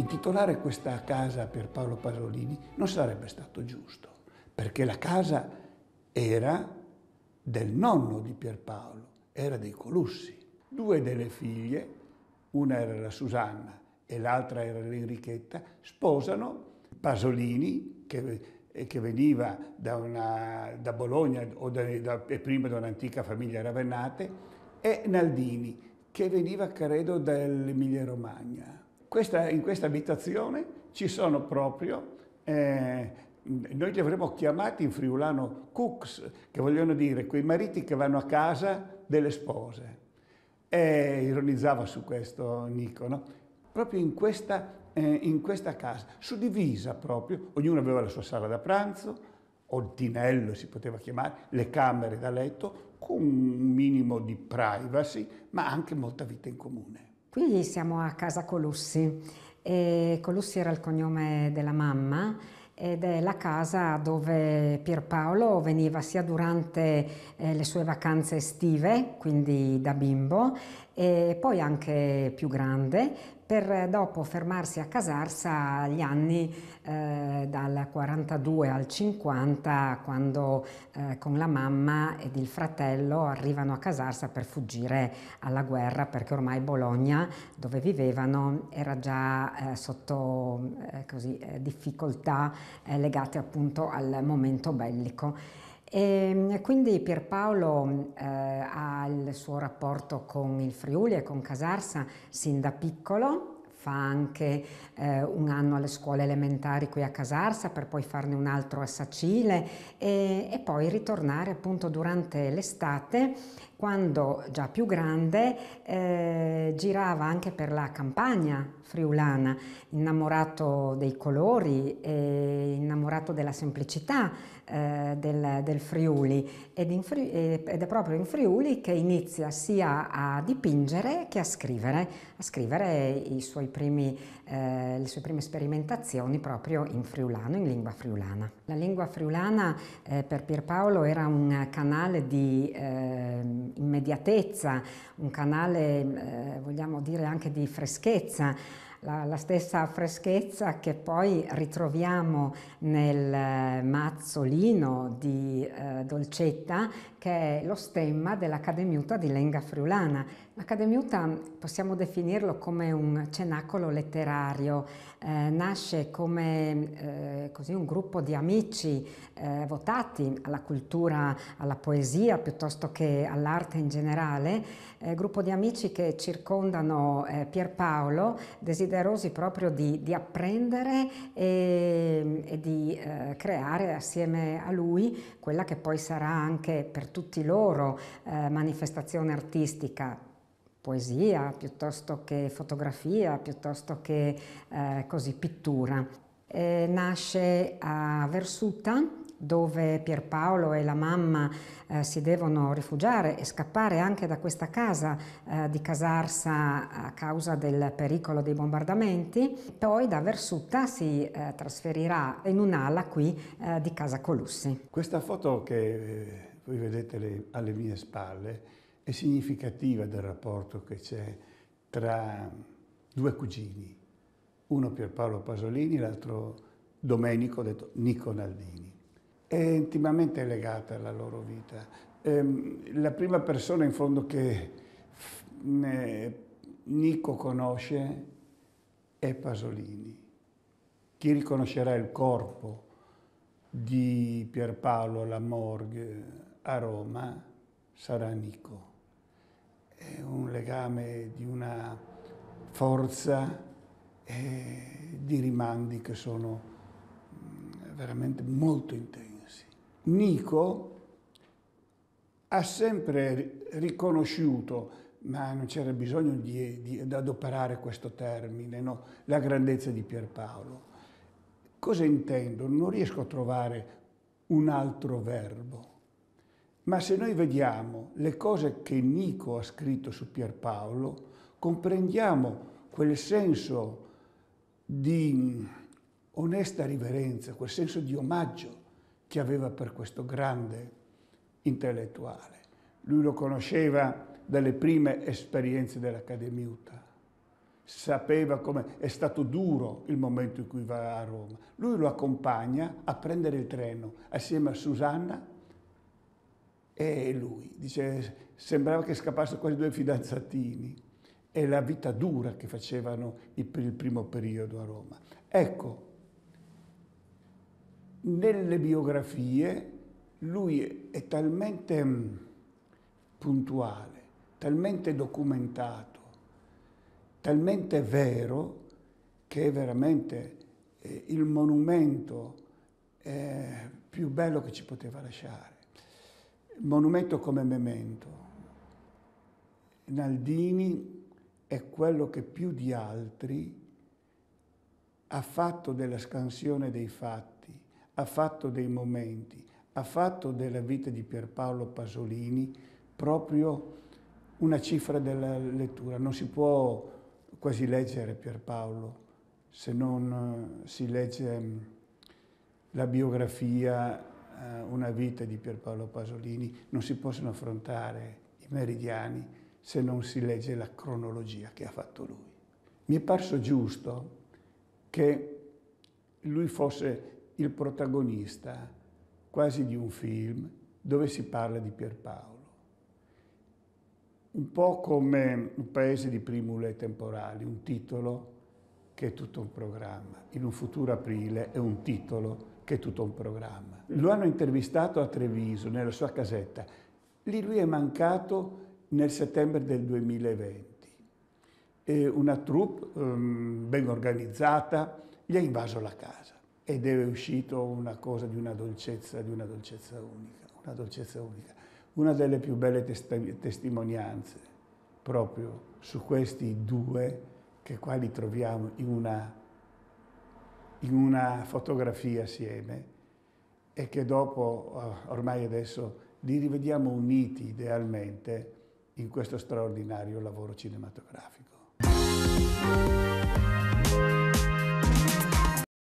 intitolare questa casa per Paolo Pasolini non sarebbe stato giusto, perché la casa era del nonno di Pierpaolo, era dei Colussi. Due delle figlie, una era la Susanna e l'altra era l'Enrichetta, sposano Pasolini, che eh, che veniva da, una, da Bologna o da, da, e prima da un'antica famiglia ravennate, e Naldini, che veniva, credo, dall'Emilia Romagna. Questa, in questa abitazione ci sono proprio, eh, noi li avremmo chiamati in friulano cooks, che vogliono dire quei mariti che vanno a casa delle spose. E ironizzava su questo Nico, no? proprio in questa, eh, in questa casa, suddivisa proprio, ognuno aveva la sua sala da pranzo, oltinello si poteva chiamare, le camere da letto, con un minimo di privacy, ma anche molta vita in comune. Qui siamo a casa Colussi. E Colussi era il cognome della mamma ed è la casa dove Pierpaolo veniva sia durante eh, le sue vacanze estive, quindi da bimbo, e poi anche più grande, per eh, dopo fermarsi a Casarsa agli anni eh, dal 42 al 50 quando eh, con la mamma ed il fratello arrivano a Casarsa per fuggire alla guerra perché ormai Bologna dove vivevano era già eh, sotto eh, così, eh, difficoltà legate appunto al momento bellico. Ehm, e quindi Pierpaolo mm, eh, ha il suo rapporto con il Friuli e con Casarsa sin da piccolo, fa anche eh, un anno alle scuole elementari qui a Casarsa per poi farne un altro a Sacile e, e poi ritornare appunto durante l'estate quando già più grande eh, girava anche per la campagna friulana, innamorato dei colori, e innamorato della semplicità eh, del, del, Friuli ed, Friuli ed, è proprio in Friuli che inizia sia a dipingere che a scrivere, a scrivere primi, eh, le sue prime sperimentazioni proprio in friulano, in lingua friulana. La lingua friulana eh, per Pierpaolo era un canale di eh, immediatezza, un canale eh, vogliamo dire anche di freschezza, la, la stessa freschezza che poi ritroviamo nel eh, mazzolino di eh, Dolcetta che è lo stemma dell'Accademiuta di Lenga Friulana. L'Accademiuta possiamo definirlo come un cenacolo letterario eh, nasce come eh, così un gruppo di amici eh, votati alla cultura, alla poesia piuttosto che all'arte in generale, eh, gruppo di amici che circondano eh, Pierpaolo desiderosi proprio di, di apprendere e, e di eh, creare assieme a lui quella che poi sarà anche per tutti loro manifestazione artistica poesia, piuttosto che fotografia, piuttosto che eh, così, pittura. E nasce a Versuta, dove Pierpaolo e la mamma eh, si devono rifugiare e scappare anche da questa casa eh, di Casarsa a causa del pericolo dei bombardamenti. Poi da Versutta si eh, trasferirà in un'ala qui eh, di Casa Colussi. Questa foto che eh, voi vedete alle mie spalle è significativa del rapporto che c'è tra due cugini, uno Pierpaolo Pasolini, e l'altro Domenico, detto Nico Naldini. È intimamente legata alla loro vita. Ehm, la prima persona in fondo che Nico conosce è Pasolini. Chi riconoscerà il corpo di Pierpaolo alla morgue a Roma sarà Nico è un legame di una forza e eh, di rimandi che sono mm, veramente molto intensi. Nico ha sempre riconosciuto, ma non c'era bisogno di, di, di adoperare questo termine, no? la grandezza di Pierpaolo. Cosa intendo? Non riesco a trovare un altro verbo. Ma se noi vediamo le cose che Nico ha scritto su Pierpaolo, comprendiamo quel senso di onesta riverenza, quel senso di omaggio che aveva per questo grande intellettuale. Lui lo conosceva dalle prime esperienze dell'Accademiuta, sapeva come è stato duro il momento in cui va a Roma. Lui lo accompagna a prendere il treno assieme a Susanna e lui dice, sembrava che scappassero quasi due fidanzatini. E la vita dura che facevano per il primo periodo a Roma. Ecco, nelle biografie lui è talmente mm, puntuale, talmente documentato, talmente vero, che è veramente eh, il monumento eh, più bello che ci poteva lasciare il monumento come memento. Naldini è quello che più di altri ha fatto della scansione dei fatti, ha fatto dei momenti, ha fatto della vita di Pierpaolo Pasolini proprio una cifra della lettura. Non si può quasi leggere Pierpaolo se non eh, si legge mm, la biografia eh, una vita di Pierpaolo Pasolini, non si possono affrontare i meridiani se non si legge la cronologia che ha fatto lui. Mi è parso giusto che lui fosse il protagonista quasi di un film dove si parla di Pierpaolo. Un po' come un paese di primule temporali, un titolo che è tutto un programma. In un futuro aprile è un titolo che che è tutto un programma. Lo hanno intervistato a Treviso, nella sua casetta. Lì lui è mancato nel settembre del 2020. E una troupe um, ben organizzata gli ha invaso la casa ed è uscito una cosa di una dolcezza, di una dolcezza unica, una dolcezza unica. Una delle più belle testimonianze proprio su questi due che qua li troviamo in una in una fotografia assieme e che dopo, eh, ormai adesso, li rivediamo uniti idealmente in questo straordinario lavoro cinematografico.